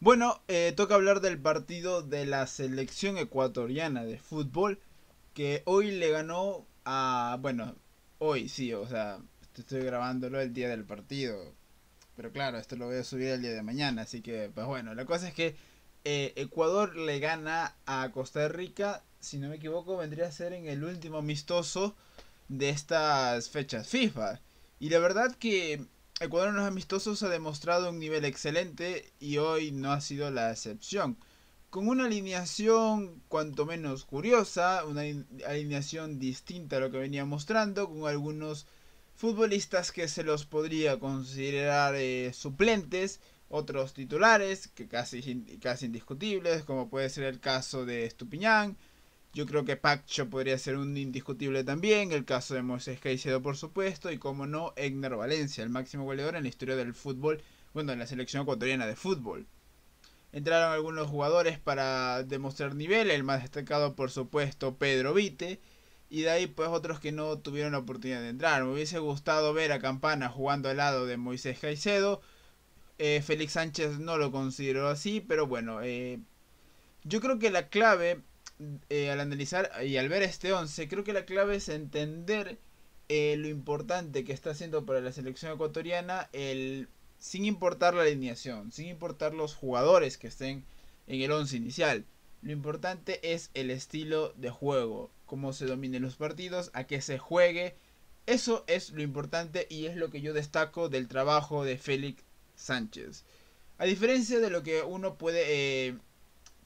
Bueno, eh, toca hablar del partido de la selección ecuatoriana de fútbol que hoy le ganó a... Bueno, hoy sí, o sea, estoy grabándolo el día del partido. Pero claro, esto lo voy a subir el día de mañana, así que pues bueno, la cosa es que eh, Ecuador le gana a Costa Rica, si no me equivoco, vendría a ser en el último amistoso de estas fechas FIFA. Y la verdad que Ecuador en los amistosos ha demostrado un nivel excelente y hoy no ha sido la excepción. Con una alineación cuanto menos curiosa, una alineación distinta a lo que venía mostrando, con algunos futbolistas que se los podría considerar eh, suplentes, otros titulares que casi, casi indiscutibles, como puede ser el caso de Estupiñán, yo creo que Pacho podría ser un indiscutible también, el caso de Moisés Caicedo por supuesto, y como no, Egner Valencia, el máximo goleador en la historia del fútbol, bueno, en la selección ecuatoriana de fútbol. Entraron algunos jugadores para demostrar nivel, el más destacado por supuesto Pedro Vite, y de ahí pues otros que no tuvieron la oportunidad de entrar. Me hubiese gustado ver a Campana jugando al lado de Moisés Caicedo, eh, Félix Sánchez no lo consideró así, pero bueno, eh, yo creo que la clave eh, al analizar y al ver este 11, creo que la clave es entender eh, lo importante que está haciendo para la selección ecuatoriana, el, sin importar la alineación, sin importar los jugadores que estén en el 11 inicial. Lo importante es el estilo de juego, cómo se dominen los partidos, a qué se juegue. Eso es lo importante y es lo que yo destaco del trabajo de Félix Sánchez. A diferencia de lo que uno puede eh,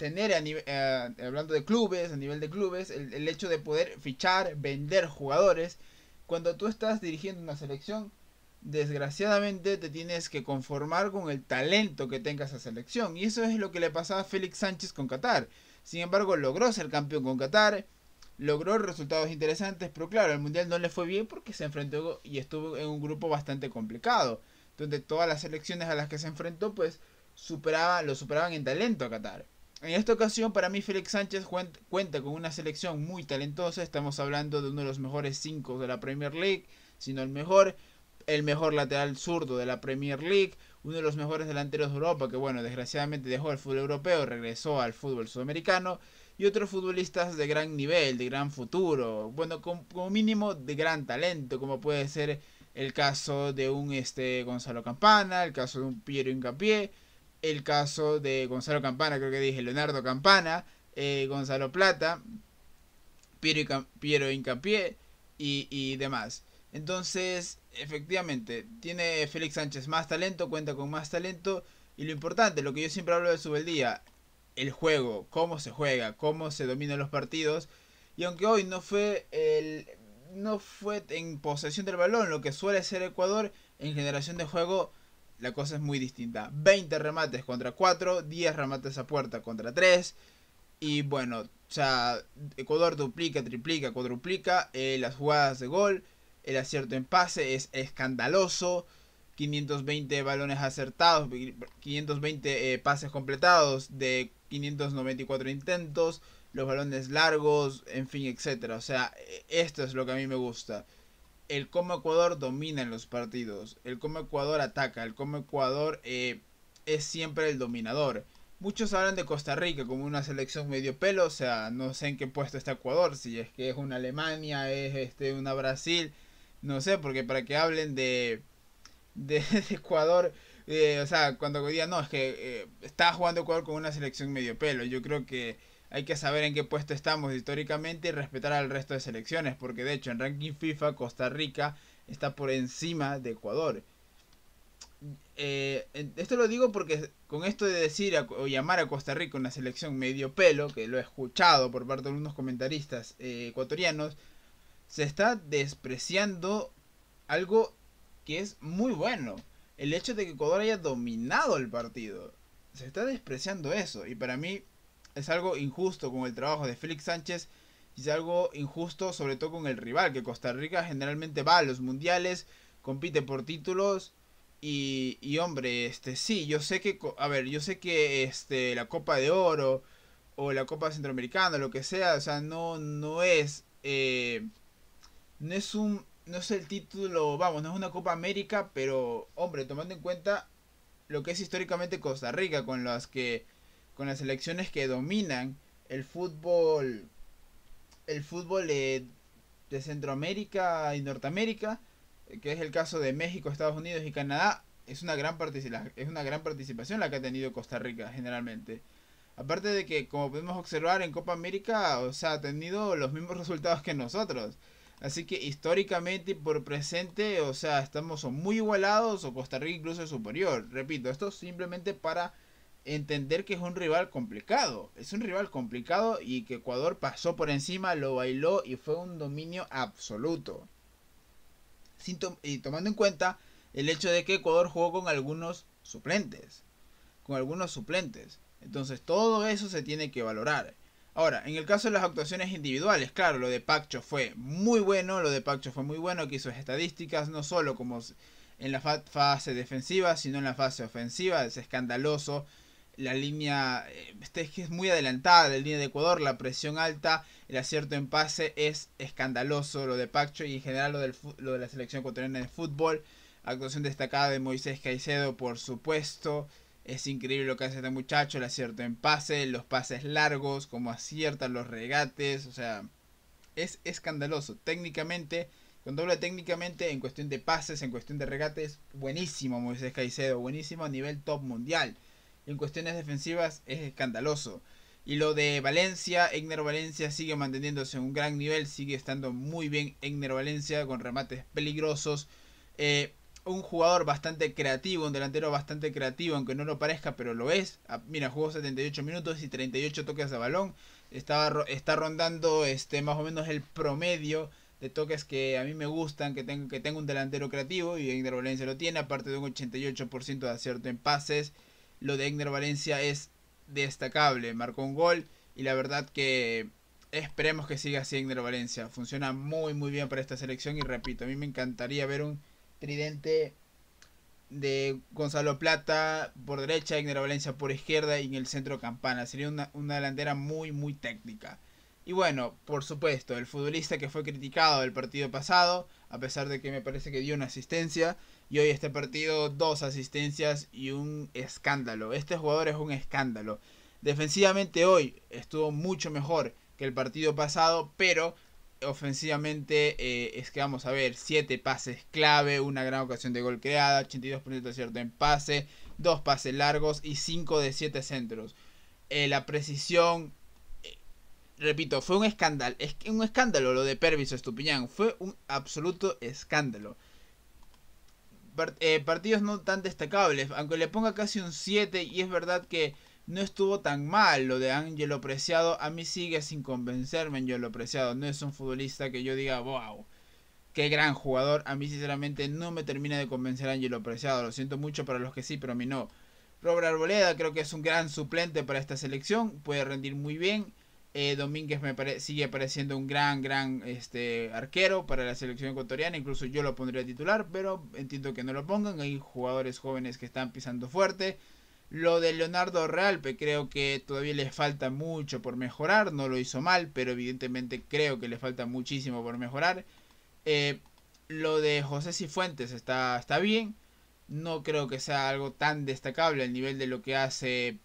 tener, eh, hablando de clubes, a nivel de clubes, el, hecho de poder fichar, vender jugadores. Cuando tú estás dirigiendo una selección, desgraciadamente te tienes que conformar con el talento que tenga esa selección. Y eso es lo que le pasaba a Félix Sánchez con Qatar. Sin embargo, logró ser campeón con Qatar, logró resultados interesantes, pero claro, el Mundial no le fue bien porque se enfrentó y estuvo en un grupo bastante complicado, donde todas las selecciones a las que se enfrentó, pues superaba, lo superaban en talento a Qatar. En esta ocasión, para mí, Félix Sánchez cuenta con una selección muy talentosa. Estamos hablando de uno de los mejores cinco de la Premier League, sino el mejor, el mejor lateral zurdo de la Premier League, uno de los mejores delanteros de Europa, que bueno, desgraciadamente dejó el fútbol europeo, regresó al fútbol sudamericano, y otros futbolistas de gran nivel, de gran futuro, bueno, como mínimo de gran talento, como puede ser el caso de un este, Gonzalo Campana, el caso de un Piero Incapié el caso de Gonzalo Campana, creo que dije, Leonardo Campana, eh, Gonzalo Plata, Piero, Incapié y, demás. Entonces, efectivamente, tiene Félix Sánchez más talento, cuenta con más talento. Y lo importante, lo que yo siempre hablo de su día... el juego, cómo se juega, cómo se dominan los partidos. Y aunque hoy no fue el no fue en posesión del balón, lo que suele ser Ecuador en generación de juego la cosa es muy distinta. 20 remates contra 4, 10 remates a puerta contra 3. Y bueno, o sea, Ecuador duplica, triplica, cuadruplica eh, las jugadas de gol. El acierto en pase es escandaloso. 520 balones acertados, 520 eh, pases completados de 594 intentos, los balones largos, en fin, etcétera. O sea, e, esto es lo que a mí me gusta el cómo Ecuador domina en los partidos, el cómo Ecuador ataca, el cómo Ecuador eh, es siempre el dominador. Muchos hablan de Costa Rica como una selección medio pelo, o sea, no sé en qué puesto está Ecuador, si es que es una Alemania, es este una Brasil, no sé, porque para que hablen de, de, Ecuador, eh, o sea, cuando digan, no, es que eh, está jugando Ecuador con una selección medio pelo, yo creo que hay que saber en qué puesto estamos históricamente y respetar al resto de selecciones, porque de hecho en ranking FIFA Costa Rica está por encima de Ecuador. Eh, esto lo digo porque con esto de decir o llamar a Costa Rica una selección medio pelo, que lo he escuchado por parte de algunos comentaristas eh, ecuatorianos, se está despreciando algo que es muy bueno. El hecho de que Ecuador haya dominado el partido. Se está despreciando eso. Y para mí es algo injusto con el trabajo de Félix Sánchez y es algo injusto sobre todo con el rival, que Costa Rica generalmente va a los mundiales, compite por títulos y, hombre, este sí, yo sé que, a ver, yo sé que este, la Copa de Oro o la Copa Centroamericana, lo que sea, o sea, no, no es, eh, no es un, no es el título, vamos, no es una Copa América, pero hombre, tomando en cuenta lo que es históricamente Costa Rica, con las que con las selecciones que dominan el fútbol el fútbol eh, de, Centroamérica y Norteamérica, eh, que es el caso de México, Estados Unidos y Canadá, es una gran es una gran participación la que ha tenido Costa Rica generalmente. Aparte de que como podemos observar en Copa América, o sea, ha tenido los mismos resultados que nosotros. Así que históricamente y por presente, o sea, estamos muy igualados o Costa Rica incluso es superior. Repito, esto simplemente para entender que es un rival complicado. Es un rival complicado y que Ecuador pasó por encima, lo bailó y fue un dominio absoluto. y tomando en cuenta el hecho de que Ecuador jugó con algunos suplentes. Con algunos suplentes. Entonces todo eso se tiene que valorar. Ahora, en el caso de las actuaciones individuales, claro, lo de Pacho fue muy bueno, lo de Pacho fue muy bueno, que hizo estadísticas, no solo como en la fase defensiva, sino en la fase ofensiva, es escandaloso la línea, eh, este es que es muy adelantada la línea de Ecuador, la presión alta, el acierto en pase es escandaloso lo de Pacho y en general lo, del, lo de la selección ecuatoriana de fútbol, actuación destacada de Moisés Caicedo por supuesto, es increíble lo que hace este muchacho, el acierto en pase, los pases largos, como acierta los regates, o sea, es escandaloso, técnicamente... Cuando habla técnicamente, en cuestión de pases, en cuestión de regates, buenísimo Moisés Caicedo, buenísimo a nivel top mundial en cuestiones defensivas es escandaloso. Y lo de Valencia, Egner Valencia sigue manteniéndose en un gran nivel, sigue estando muy bien Egner Valencia con remates peligrosos. Eh, un jugador bastante creativo, un delantero bastante creativo, aunque no lo parezca, pero lo es. Ah, mira, jugó 78 minutos y 38 toques de balón. Estaba, está rondando este, más o menos el promedio de toques que a mí me gustan, que tenga que tengo un delantero creativo, y Egner Valencia lo tiene, aparte de un 88% de acierto en pases lo de Egner Valencia es destacable. Marcó un gol y la verdad que esperemos que siga así Egner Valencia. Funciona muy, muy bien para esta selección y repito, a mí me encantaría ver un tridente de Gonzalo Plata por derecha, Egner Valencia por izquierda y en el centro Campana. Sería una, delantera muy, muy técnica. Y bueno, por supuesto, el futbolista que fue criticado el partido pasado, a pesar de que me parece que dio una asistencia, y hoy este partido, dos asistencias y un escándalo. Este jugador es un escándalo. Defensivamente hoy estuvo mucho mejor que el partido pasado, pero ofensivamente eh, es que vamos a ver siete pases clave, una gran ocasión de gol creada, 82% de acierto en pase, Dos pases largos y cinco de siete centros. Eh, la precisión, eh, repito, fue un escándalo, es un escándalo lo de Pervis Estupiñán, fue un absoluto escándalo. Eh, partidos no tan destacables, aunque le ponga casi un 7 y es verdad que no estuvo tan mal lo de Angelo Preciado, a mí sigue sin convencerme Angelo Preciado, no es un futbolista que yo diga, wow, qué gran jugador, a mí sinceramente no me termina de convencer Angelo Preciado, lo siento mucho para los que sí, pero a mí no. Robert Arboleda creo que es un gran suplente para esta selección, puede rendir muy bien eh, Domínguez me sigue pareciendo un gran, gran este, arquero para la selección ecuatoriana. Incluso yo lo pondría titular, pero entiendo que no lo pongan. Hay jugadores jóvenes que están pisando fuerte. Lo de Leonardo Realpe creo que todavía le falta mucho por mejorar. No lo hizo mal, pero evidentemente creo que le falta muchísimo por mejorar. Eh, lo de José Cifuentes está, está bien. No creo que sea algo tan destacable al nivel de lo que hace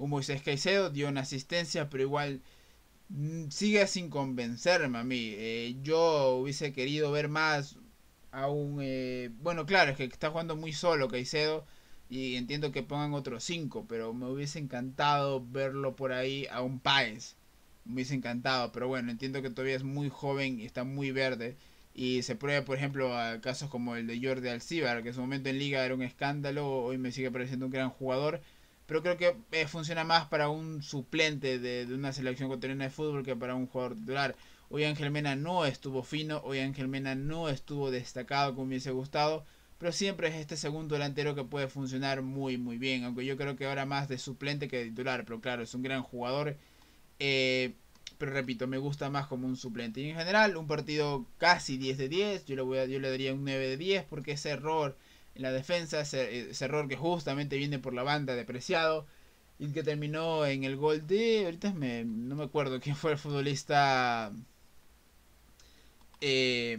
un Moisés Caicedo dio una asistencia, pero igual mm, sigue sin convencerme a mí. Eh, yo hubiese querido ver más a un... Eh, bueno, claro, es que está jugando muy solo Caicedo y entiendo que pongan otros cinco pero me hubiese encantado verlo por ahí a un Páez. Me hubiese encantado, pero bueno, entiendo que todavía es muy joven y está muy verde. Y se prueba, por ejemplo, a casos como el de Jordi Alcibar, que en su momento en Liga era un escándalo, hoy me sigue pareciendo un gran jugador pero creo que eh, funciona más para un suplente de, una selección cotidiana de fútbol que para un jugador titular. Hoy Ángel Mena no estuvo fino, hoy Ángel Mena no estuvo destacado como hubiese gustado, pero siempre es este segundo delantero que puede funcionar muy muy bien, aunque yo creo que ahora más de suplente que de titular, pero claro, es un gran jugador. Eh, pero repito, me gusta más como un suplente. Y en general, un partido casi 10 de 10, yo le, voy a, yo le daría un 9 de 10 porque ese error la defensa, ese, error que justamente viene por la banda de Preciado y que terminó en el gol de, ahorita me, no me acuerdo quién fue el futbolista, eh,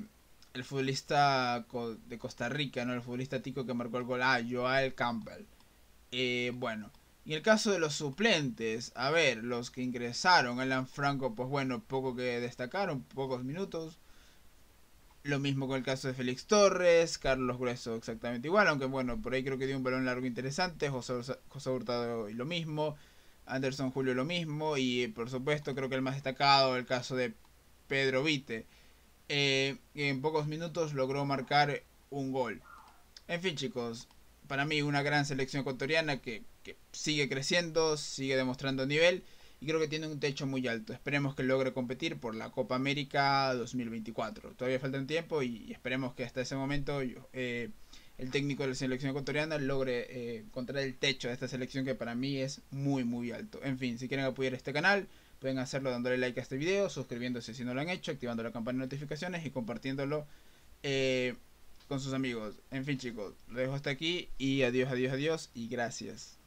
el futbolista de Costa Rica, ¿no? el futbolista tico que marcó el gol, ah, Joel Campbell. Eh, bueno, en el caso de los suplentes, a ver, los que ingresaron, Alan Franco, pues bueno, poco que destacaron, pocos minutos. Lo mismo con el caso de Félix Torres, Carlos Grueso exactamente igual, aunque bueno, por ahí creo que dio un balón largo interesante, José, José Hurtado lo mismo, Anderson Julio lo mismo, y eh, por supuesto creo que el más destacado, el caso de Pedro Vite, eh, que en pocos minutos logró marcar un gol. En fin chicos, para mí una gran selección ecuatoriana que sigue creciendo, sigue demostrando nivel y creo que tiene un techo muy alto. Esperemos que logre competir por la Copa América 2024. Todavía falta un tiempo y esperemos que hasta ese momento eh, el técnico de la selección ecuatoriana logre encontrar eh, el techo de esta selección que para mí es muy muy alto. En fin, si quieren apoyar este canal, pueden hacerlo dándole like a este video, suscribiéndose si no lo han hecho, activando la campana de notificaciones y compartiéndolo eh, con sus amigos. En fin chicos, lo dejo hasta aquí y adiós, adiós, adiós y gracias.